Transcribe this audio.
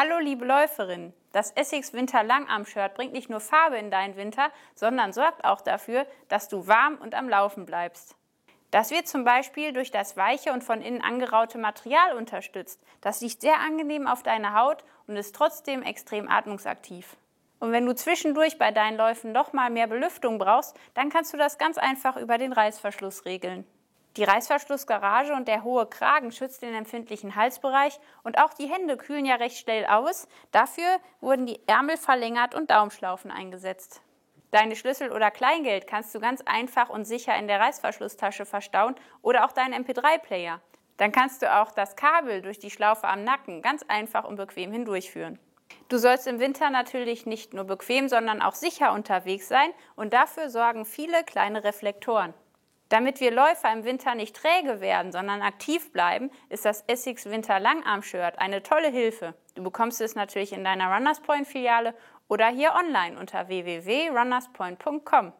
Hallo liebe Läuferin, das Essex Winter Langarm-Shirt bringt nicht nur Farbe in deinen Winter, sondern sorgt auch dafür, dass du warm und am Laufen bleibst. Das wird zum Beispiel durch das weiche und von innen angeraute Material unterstützt. Das liegt sehr angenehm auf deiner Haut und ist trotzdem extrem atmungsaktiv. Und wenn du zwischendurch bei deinen Läufen nochmal mehr Belüftung brauchst, dann kannst du das ganz einfach über den Reißverschluss regeln. Die Reißverschlussgarage und der hohe Kragen schützt den empfindlichen Halsbereich und auch die Hände kühlen ja recht schnell aus. Dafür wurden die Ärmel verlängert und Daumenschlaufen eingesetzt. Deine Schlüssel oder Kleingeld kannst du ganz einfach und sicher in der Reißverschlusstasche verstauen oder auch deinen MP3-Player. Dann kannst du auch das Kabel durch die Schlaufe am Nacken ganz einfach und bequem hindurchführen. Du sollst im Winter natürlich nicht nur bequem, sondern auch sicher unterwegs sein und dafür sorgen viele kleine Reflektoren. Damit wir Läufer im Winter nicht träge werden, sondern aktiv bleiben, ist das Essex Winter Langarm-Shirt eine tolle Hilfe. Du bekommst es natürlich in deiner Runners Point Filiale oder hier online unter www.runnerspoint.com.